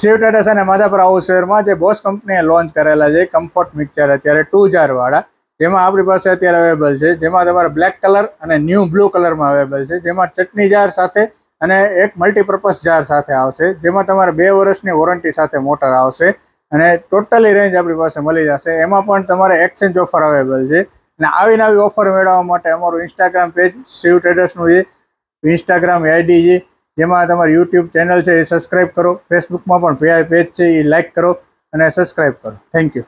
Shiv traders અને મધાપ્રાઉ હોમસ્વેર માં જે બોસ કંપનીએ લોન્ચ કરેલા છે કમ્ફર્ટ મિક્ચર અત્યારે 2 જાર વાળા એમાં આપણી પાસે અત્યારે अवेलेबल છે જેમાં તમારું બ્લેક કલર અને ન્યુ બ્લુ કલર માં अवेलेबल છે જેમાં ચટણી જાર સાથે અને એક મલ્ટીપર્પસ જાર સાથે આવશે જેમાં તમારે 2 વર્ષની વોરંટી સાથે મોટર આવશે અને ટોટલી રેન્જ આપણી પાસે મળી જશે એમાં પણ તમારું એક્સચેન્જ ઓફર अवेलेबल છે અને આવી નવી ઓફર મેળવવા માટે અમારું Instagram પેજ शिव ट्रेडर्स નું છે Instagram ID છે જેમાં તમારી યુટ્યુબ ચેનલ છે એ સબસ્ક્રાઈબ કરો ફેસબુકમાં પણ પેજ છે એ લાઇક કરો અને સબસ્ક્રાઈબ કરો થેન્ક યુ